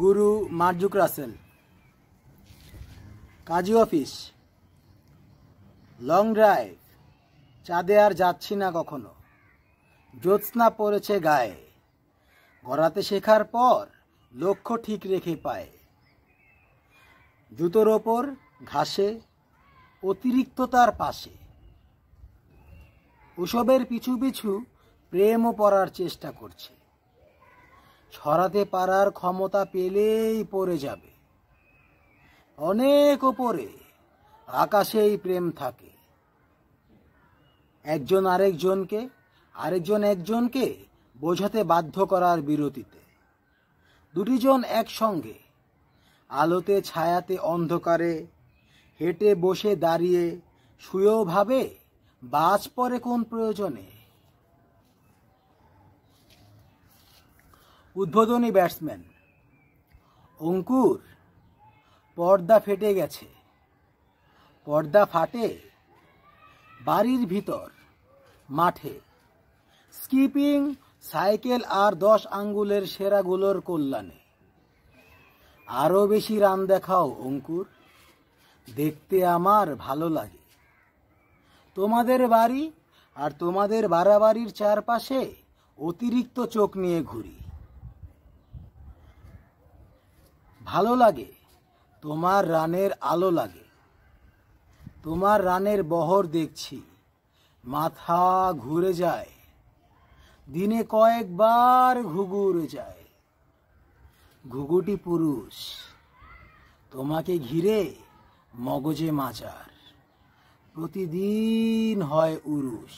গুরু Marzuk Russell Kazi office long drive চাঁদে আর যাচ্ছি না কখনো জ্যোৎস্না পড়েছে গায়ে গড়াতে শেখার পর লক্ষ্য ঠিক রেখে পায় জুতোর ওপর ঘাসে অতিরিক্ততার পাশে ওসবের পিছু পিছু প্রেমও পড়ার চেষ্টা করছে ছড়াতে পারার ক্ষমতা পেলেই পড়ে যাবে অনেক ওপরে আকাশেই প্রেম থাকে একজন আরেকজনকে আরেকজন একজনকে বোঝাতে বাধ্য করার বিরতিতে দুটিজন একসঙ্গে আলোতে ছায়াতে অন্ধকারে হেঁটে বসে দাঁড়িয়ে শুয়েও ভাবে বাজ পরে কোন প্রয়োজনে উদ্বোধনী ব্যাটসম্যান অঙ্কুর পর্দা ফেটে গেছে পর্দা ফাটে বাড়ির ভিতর মাঠে স্কিপিং সাইকেল আর দশ আঙ্গুলের সেরাগুলোর কল্যাণে আরও বেশি রান দেখাও অঙ্কুর দেখতে আমার ভালো লাগে তোমাদের বাড়ি আর তোমাদের বাড়াবাড়ির চারপাশে অতিরিক্ত চোখ নিয়ে ঘুরি ভালো লাগে তোমার রানের আলো লাগে তোমার রানের বহর দেখছি মাথা ঘুরে যায় দিনে কয়েকবার ঘুঘুরে যায় ঘুঘুটি পুরুষ তোমাকে ঘিরে মগজে মাচার প্রতিদিন হয় উরুষ